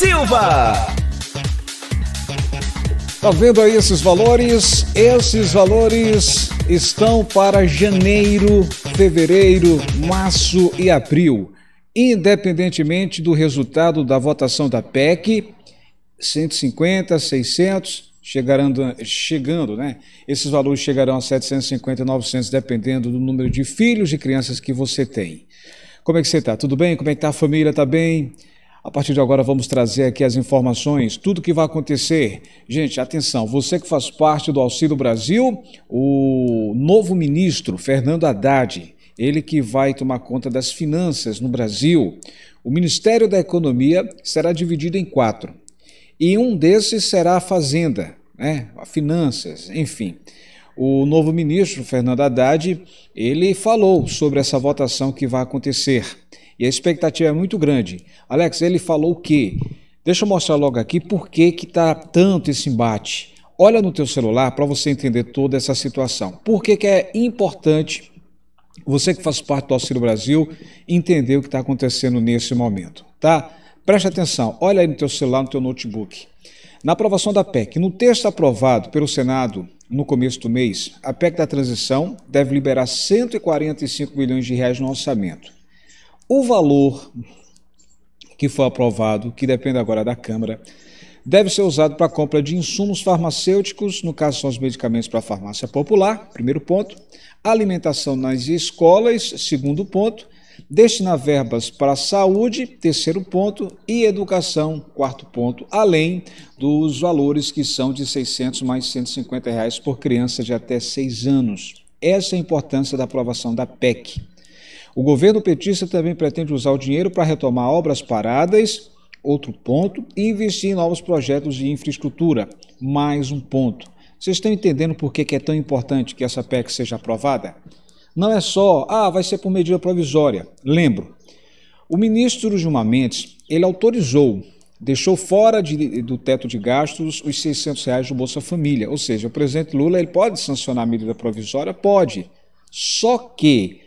Silva. Tá vendo aí esses valores? Esses valores estão para janeiro, fevereiro, março e abril. Independentemente do resultado da votação da PEC, 150, 600, chegando, chegando, né? Esses valores chegarão a 750 900, dependendo do número de filhos e crianças que você tem. Como é que você está? Tudo bem? Como é que está a família? Está bem? A partir de agora vamos trazer aqui as informações, tudo que vai acontecer. Gente, atenção, você que faz parte do Auxílio Brasil, o novo ministro Fernando Haddad, ele que vai tomar conta das finanças no Brasil. O Ministério da Economia será dividido em quatro. E um desses será a Fazenda, né? A finanças, enfim. O novo ministro Fernando Haddad, ele falou sobre essa votação que vai acontecer. E a expectativa é muito grande. Alex, ele falou o quê? Deixa eu mostrar logo aqui por que que tá tanto esse embate. Olha no teu celular para você entender toda essa situação. Por que, que é importante você que faz parte do Auxílio Brasil entender o que está acontecendo nesse momento, tá? Preste atenção, olha aí no teu celular, no teu notebook. Na aprovação da PEC, no texto aprovado pelo Senado no começo do mês, a PEC da transição deve liberar 145 bilhões de reais no orçamento. O valor que foi aprovado, que depende agora da Câmara, deve ser usado para a compra de insumos farmacêuticos, no caso são os medicamentos para a farmácia popular, primeiro ponto, alimentação nas escolas, segundo ponto, destina verbas para a saúde, terceiro ponto, e educação, quarto ponto, além dos valores que são de 600 mais 150 reais por criança de até 6 anos. Essa é a importância da aprovação da PEC. O governo petista também pretende usar o dinheiro para retomar obras paradas, outro ponto, e investir em novos projetos de infraestrutura, mais um ponto. Vocês estão entendendo por que é tão importante que essa PEC seja aprovada? Não é só, ah, vai ser por medida provisória. Lembro, o ministro Gilmar Mendes, ele autorizou, deixou fora de, do teto de gastos os 600 reais do Bolsa Família. Ou seja, o presidente Lula ele pode sancionar a medida provisória? Pode. Só que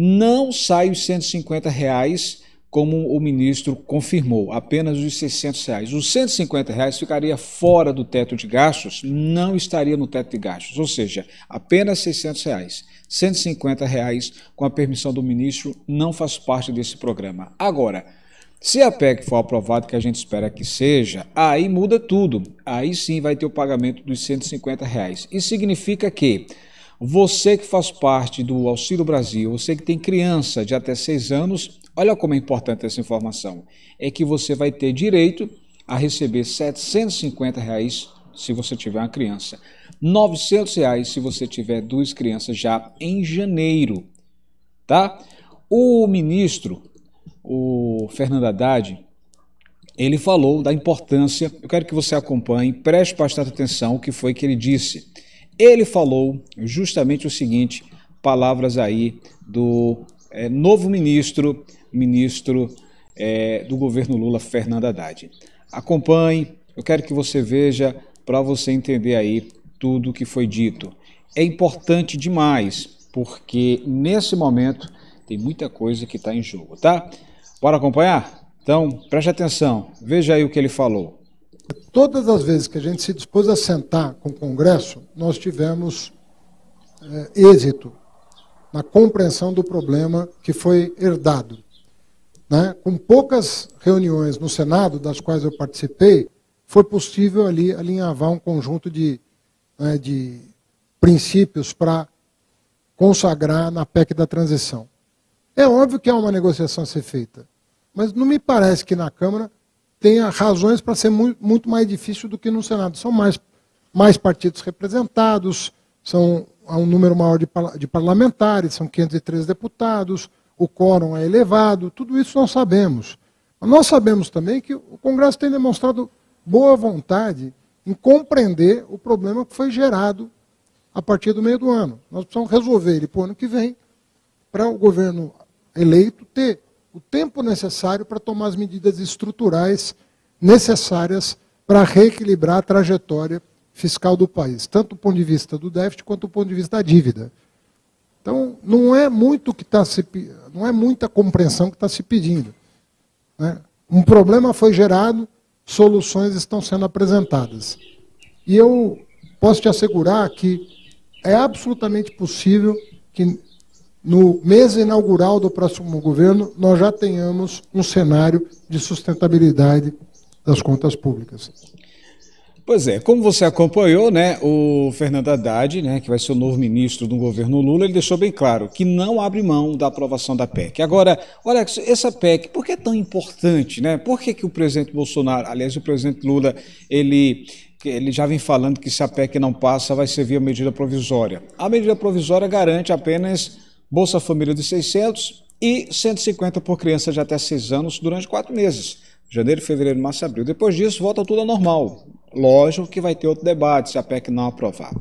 não sai os 150 reais como o ministro confirmou, apenas os 600 reais. Os 150 reais ficaria fora do teto de gastos, não estaria no teto de gastos, ou seja, apenas 600 reais. 150 reais, com a permissão do ministro, não faz parte desse programa. Agora, se a PEC for aprovada, que a gente espera que seja, aí muda tudo. Aí sim vai ter o pagamento dos 150 reais. Isso significa que você que faz parte do Auxílio Brasil, você que tem criança de até 6 anos, olha como é importante essa informação. É que você vai ter direito a receber R$ 750 reais se você tiver uma criança. R$ 900 reais se você tiver duas crianças já em janeiro, tá? O ministro, o Fernando Haddad, ele falou da importância, eu quero que você acompanhe, preste bastante atenção o que foi que ele disse ele falou justamente o seguinte, palavras aí do é, novo ministro, ministro é, do governo Lula, Fernando Haddad. Acompanhe, eu quero que você veja para você entender aí tudo o que foi dito. É importante demais, porque nesse momento tem muita coisa que está em jogo, tá? Bora acompanhar? Então, preste atenção, veja aí o que ele falou todas as vezes que a gente se dispôs a sentar com o Congresso, nós tivemos é, êxito na compreensão do problema que foi herdado. Né? Com poucas reuniões no Senado, das quais eu participei, foi possível ali alinhavar um conjunto de, né, de princípios para consagrar na PEC da transição. É óbvio que há uma negociação a ser feita, mas não me parece que na Câmara tenha razões para ser muito, muito mais difícil do que no Senado. São mais, mais partidos representados, são há um número maior de, de parlamentares, são 503 deputados, o quórum é elevado, tudo isso nós sabemos. Mas nós sabemos também que o Congresso tem demonstrado boa vontade em compreender o problema que foi gerado a partir do meio do ano. Nós precisamos resolver ele para o ano que vem, para o governo eleito ter o tempo necessário para tomar as medidas estruturais necessárias para reequilibrar a trajetória fiscal do país, tanto do ponto de vista do déficit quanto do ponto de vista da dívida. Então, não é muito que está se, não é muita compreensão que está se pedindo. Né? Um problema foi gerado, soluções estão sendo apresentadas. E eu posso te assegurar que é absolutamente possível que no mês inaugural do próximo governo, nós já tenhamos um cenário de sustentabilidade das contas públicas. Pois é, como você acompanhou, né, o Fernando Haddad, né, que vai ser o novo ministro do governo Lula, ele deixou bem claro que não abre mão da aprovação da PEC. Agora, olha, essa PEC, por que é tão importante, né? Por que, que o presidente Bolsonaro, aliás, o presidente Lula, ele ele já vem falando que se a PEC não passa, vai servir a medida provisória. A medida provisória garante apenas Bolsa Família de 600 e 150 por criança de até 6 anos durante 4 meses. Janeiro, fevereiro, março, abril. Depois disso, volta tudo ao normal. Lógico que vai ter outro debate se a PEC não aprovar.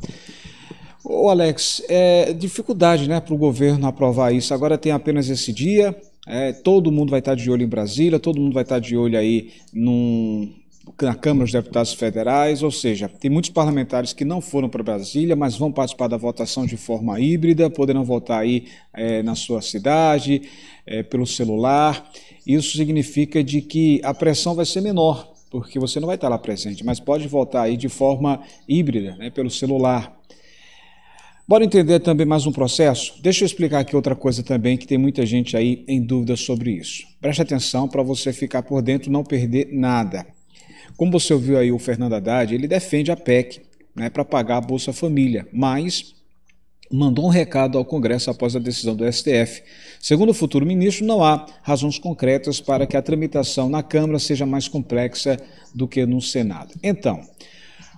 Ô Alex, é dificuldade né, para o governo aprovar isso. Agora tem apenas esse dia. É, todo mundo vai estar de olho em Brasília, todo mundo vai estar de olho aí num na Câmara dos Deputados Federais, ou seja, tem muitos parlamentares que não foram para Brasília, mas vão participar da votação de forma híbrida, poderão votar aí é, na sua cidade, é, pelo celular. Isso significa de que a pressão vai ser menor, porque você não vai estar lá presente, mas pode votar aí de forma híbrida, né, pelo celular. Bora entender também mais um processo? Deixa eu explicar aqui outra coisa também, que tem muita gente aí em dúvida sobre isso. Preste atenção para você ficar por dentro, não perder nada. Como você ouviu aí o Fernando Haddad, ele defende a PEC né, para pagar a Bolsa Família, mas mandou um recado ao Congresso após a decisão do STF. Segundo o futuro ministro, não há razões concretas para que a tramitação na Câmara seja mais complexa do que no Senado. Então,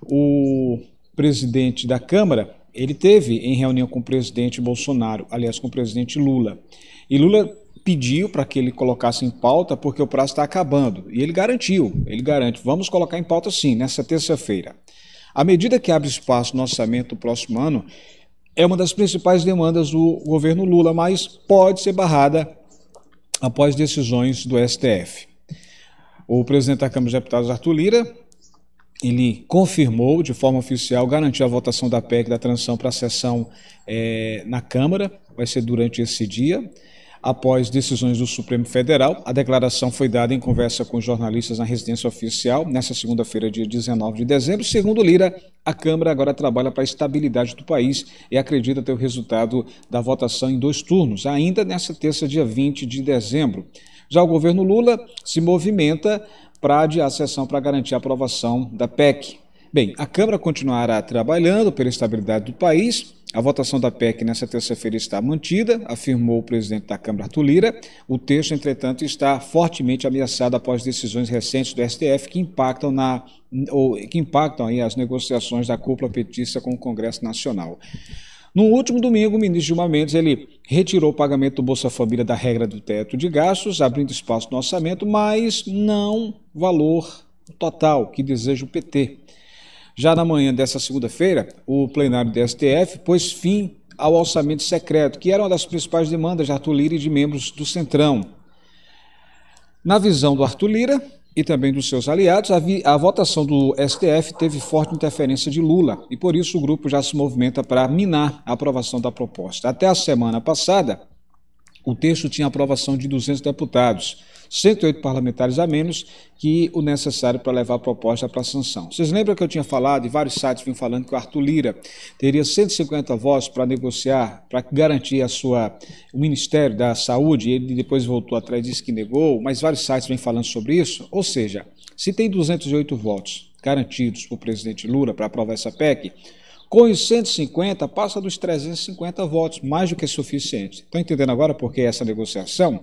o presidente da Câmara, ele teve em reunião com o presidente Bolsonaro, aliás, com o presidente Lula. E Lula pediu para que ele colocasse em pauta porque o prazo está acabando. E ele garantiu, ele garante, vamos colocar em pauta sim, nessa terça-feira. À medida que abre espaço no orçamento do próximo ano, é uma das principais demandas do governo Lula, mas pode ser barrada após decisões do STF. O presidente da Câmara dos Deputados, Arthur Lira, ele confirmou de forma oficial, garantiu a votação da PEC da transição para a sessão é, na Câmara, vai ser durante esse dia. Após decisões do Supremo Federal, a declaração foi dada em conversa com jornalistas na residência oficial nesta segunda-feira, dia 19 de dezembro. Segundo Lira, a Câmara agora trabalha para a estabilidade do país e acredita ter o resultado da votação em dois turnos, ainda nesta terça, dia 20 de dezembro. Já o governo Lula se movimenta para adiar a sessão para garantir a aprovação da PEC. Bem, a Câmara continuará trabalhando pela estabilidade do país a votação da PEC nesta terça-feira está mantida, afirmou o presidente da Câmara, Arthur Lira. O texto, entretanto, está fortemente ameaçado após decisões recentes do STF que impactam, na, ou, que impactam aí as negociações da cúpula petista com o Congresso Nacional. No último domingo, o ministro Gilmar Mendes ele retirou o pagamento do Bolsa Família da regra do teto de gastos, abrindo espaço no orçamento, mas não valor total que deseja o PT. Já na manhã dessa segunda-feira, o plenário do STF pôs fim ao orçamento secreto, que era uma das principais demandas de Arthur Lira e de membros do Centrão. Na visão do Arthur Lira e também dos seus aliados, a, vi, a votação do STF teve forte interferência de Lula e por isso o grupo já se movimenta para minar a aprovação da proposta. Até a semana passada, o texto tinha aprovação de 200 deputados. 108 parlamentares a menos que o necessário para levar a proposta para a sanção. Vocês lembram que eu tinha falado, e vários sites vinham falando, que o Arthur Lira teria 150 votos para negociar, para garantir a sua, o Ministério da Saúde, e ele depois voltou atrás e disse que negou, mas vários sites vêm falando sobre isso. Ou seja, se tem 208 votos garantidos para o presidente Lula para aprovar essa PEC, com os 150, passa dos 350 votos, mais do que é suficiente. Estão entendendo agora por que essa negociação?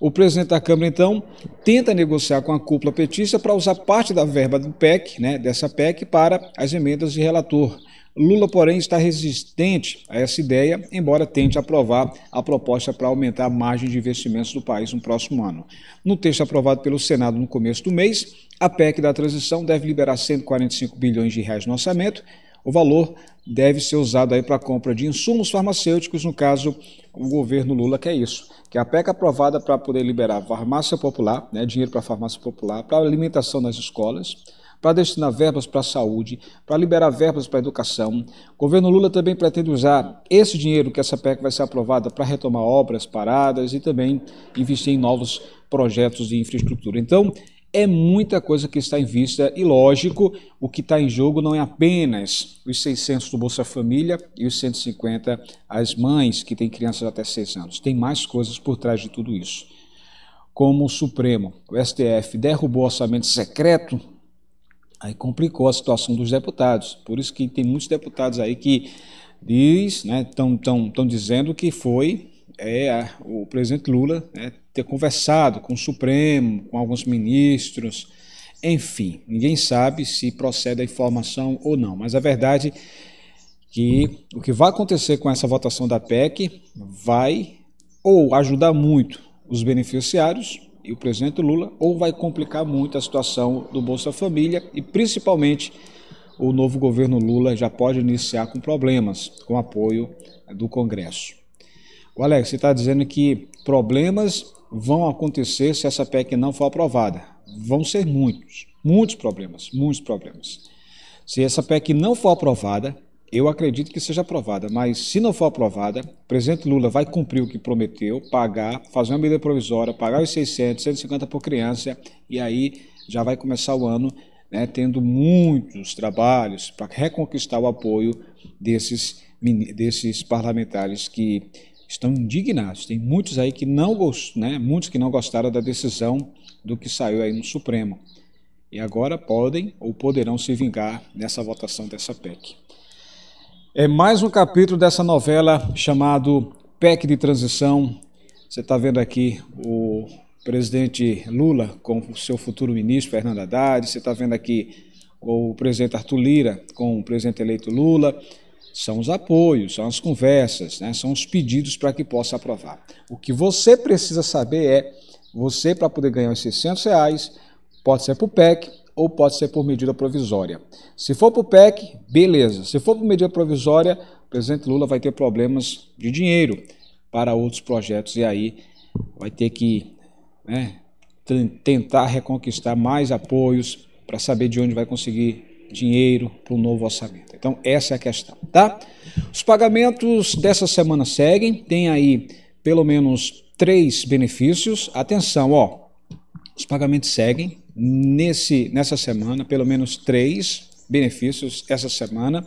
O presidente da Câmara, então, tenta negociar com a cúpula petista para usar parte da verba do PEC, né, dessa PEC, para as emendas de relator. Lula, porém, está resistente a essa ideia, embora tente aprovar a proposta para aumentar a margem de investimentos do país no próximo ano. No texto aprovado pelo Senado no começo do mês, a PEC da transição deve liberar 145 bilhões de reais no orçamento, o valor deve ser usado aí para a compra de insumos farmacêuticos, no caso, o governo Lula quer isso, que a PEC aprovada para poder liberar farmácia popular, né, dinheiro para farmácia popular, para alimentação nas escolas, para destinar verbas para a saúde, para liberar verbas para a educação. O governo Lula também pretende usar esse dinheiro que essa PEC vai ser aprovada para retomar obras paradas e também investir em novos projetos de infraestrutura. Então, é muita coisa que está em vista e, lógico, o que está em jogo não é apenas os 600 do Bolsa Família e os 150 as mães que têm crianças até 6 anos. Tem mais coisas por trás de tudo isso. Como o Supremo, o STF, derrubou o orçamento secreto, aí complicou a situação dos deputados. Por isso que tem muitos deputados aí que diz, né, estão dizendo que foi é o presidente Lula né, ter conversado com o Supremo, com alguns ministros, enfim, ninguém sabe se procede a informação ou não, mas a verdade é que o que vai acontecer com essa votação da PEC vai ou ajudar muito os beneficiários e o presidente Lula, ou vai complicar muito a situação do Bolsa Família e principalmente o novo governo Lula já pode iniciar com problemas com apoio do Congresso. O Alex, você está dizendo que problemas vão acontecer se essa PEC não for aprovada. Vão ser muitos, muitos problemas, muitos problemas. Se essa PEC não for aprovada, eu acredito que seja aprovada, mas se não for aprovada, o presidente Lula vai cumprir o que prometeu, pagar, fazer uma medida provisória, pagar os 600, 150 por criança, e aí já vai começar o ano né, tendo muitos trabalhos para reconquistar o apoio desses, desses parlamentares que estão indignados. Tem muitos aí que não gostam, né? Muitos que não gostaram da decisão do que saiu aí no Supremo. E agora podem ou poderão se vingar nessa votação dessa PEC. É mais um capítulo dessa novela chamado PEC de transição. Você está vendo aqui o presidente Lula com o seu futuro ministro Fernando Haddad, você está vendo aqui o presidente Arthur Lira com o presidente eleito Lula, são os apoios, são as conversas, né? são os pedidos para que possa aprovar. O que você precisa saber é, você para poder ganhar os 600 reais, pode ser por PEC ou pode ser por medida provisória. Se for por PEC, beleza. Se for por medida provisória, o presidente Lula vai ter problemas de dinheiro para outros projetos e aí vai ter que né, tentar reconquistar mais apoios para saber de onde vai conseguir dinheiro para o novo orçamento. Então, essa é a questão, tá? Os pagamentos dessa semana seguem, tem aí pelo menos três benefícios. Atenção, ó, os pagamentos seguem nesse, nessa semana, pelo menos três benefícios essa semana.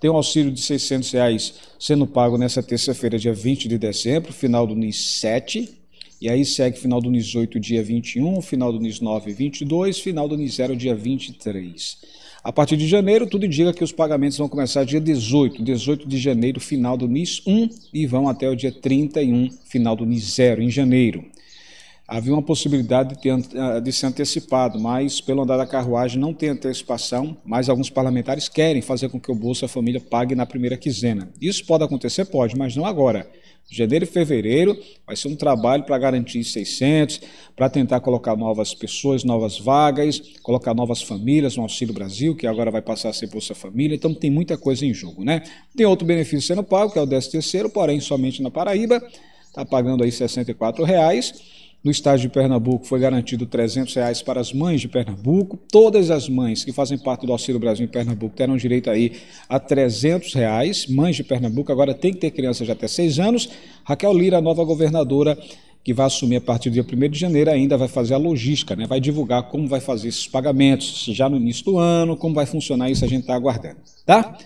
Tem um auxílio de 600 reais sendo pago nessa terça-feira, dia 20 de dezembro, final do NIS 7, e aí segue final do NIS 8, dia 21, final do NIS 9, 22, final do NIS 0, dia 23. A partir de janeiro, tudo indica que os pagamentos vão começar dia 18, 18 de janeiro, final do NIS 1 e vão até o dia 31, final do NIS 0, em janeiro. Havia uma possibilidade de, ter, ah, de ser antecipado, mas pelo andar da carruagem não tem antecipação, mas alguns parlamentares querem fazer com que o Bolsa Família pague na primeira quinzena. Isso pode acontecer? Pode, mas não agora. Janeiro e fevereiro vai ser um trabalho para garantir 600, para tentar colocar novas pessoas, novas vagas, colocar novas famílias no Auxílio Brasil, que agora vai passar a ser Bolsa Família, então tem muita coisa em jogo, né? Tem outro benefício sendo pago, que é o 13 terceiro, porém somente na Paraíba, está pagando aí R$ 64,00 no estágio de Pernambuco foi garantido 300 reais para as mães de Pernambuco. Todas as mães que fazem parte do Auxílio Brasil em Pernambuco terão direito aí a 300 reais. Mães de Pernambuco agora tem que ter crianças de até 6 anos. Raquel Lira, nova governadora, que vai assumir a partir do dia 1 de janeiro, ainda vai fazer a logística, né? vai divulgar como vai fazer esses pagamentos se já no início do ano, como vai funcionar isso, a gente está aguardando. Tá?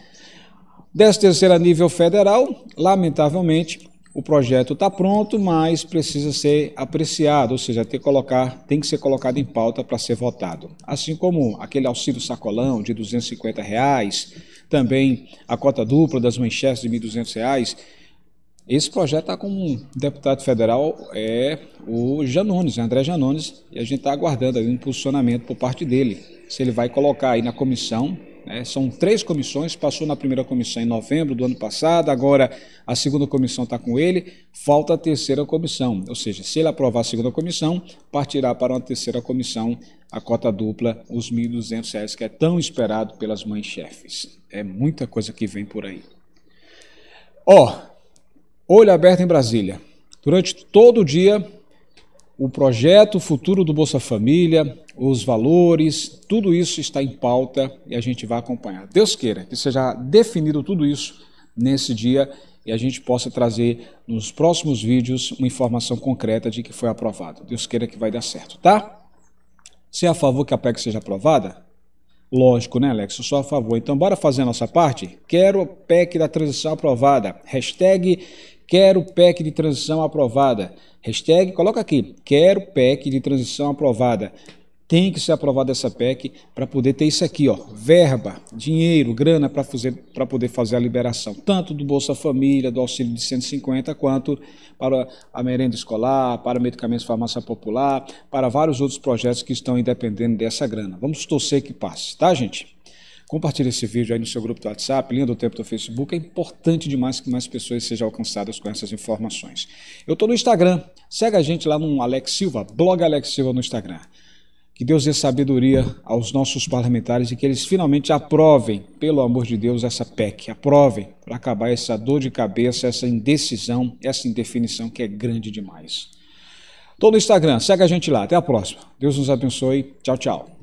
13 terceira nível federal, lamentavelmente, o projeto está pronto, mas precisa ser apreciado, ou seja, tem que, colocar, tem que ser colocado em pauta para ser votado. Assim como aquele auxílio sacolão de 250 reais, também a cota dupla das manchetes de 1.200 reais. Esse projeto está com um deputado federal, é o Janones, né, André Janones, e a gente está aguardando aí um posicionamento por parte dele, se ele vai colocar aí na comissão né? São três comissões, passou na primeira comissão em novembro do ano passado, agora a segunda comissão está com ele, falta a terceira comissão. Ou seja, se ele aprovar a segunda comissão, partirá para uma terceira comissão a cota dupla, os R$ 1.200, que é tão esperado pelas mães-chefes. É muita coisa que vem por aí. Ó, oh, olho aberto em Brasília. Durante todo o dia, o projeto futuro do Bolsa Família, os valores, tudo isso está em pauta e a gente vai acompanhar. Deus queira que seja definido tudo isso nesse dia e a gente possa trazer nos próximos vídeos uma informação concreta de que foi aprovado. Deus queira que vai dar certo, tá? Você é a favor que a PEC seja aprovada? Lógico, né, Alex? Eu sou a favor. Então, bora fazer a nossa parte? Quero a PEC da transição aprovada. Hashtag quero PEC de transição aprovada. Hashtag, coloca aqui, quero PEC de transição aprovada tem que ser aprovada essa PEC para poder ter isso aqui, ó, verba, dinheiro, grana para fazer, para poder fazer a liberação, tanto do Bolsa Família, do auxílio de 150, quanto para a merenda escolar, para medicamentos farmácia popular, para vários outros projetos que estão dependendo dessa grana. Vamos torcer que passe, tá, gente? Compartilhe esse vídeo aí no seu grupo do WhatsApp, linha do tempo do Facebook. É importante demais que mais pessoas sejam alcançadas com essas informações. Eu estou no Instagram. Segue a gente lá no Alex Silva, blog Alex Silva no Instagram. Que Deus dê sabedoria aos nossos parlamentares e que eles finalmente aprovem, pelo amor de Deus, essa PEC. Aprovem para acabar essa dor de cabeça, essa indecisão, essa indefinição que é grande demais. Todo o Instagram, segue a gente lá. Até a próxima. Deus nos abençoe. Tchau, tchau.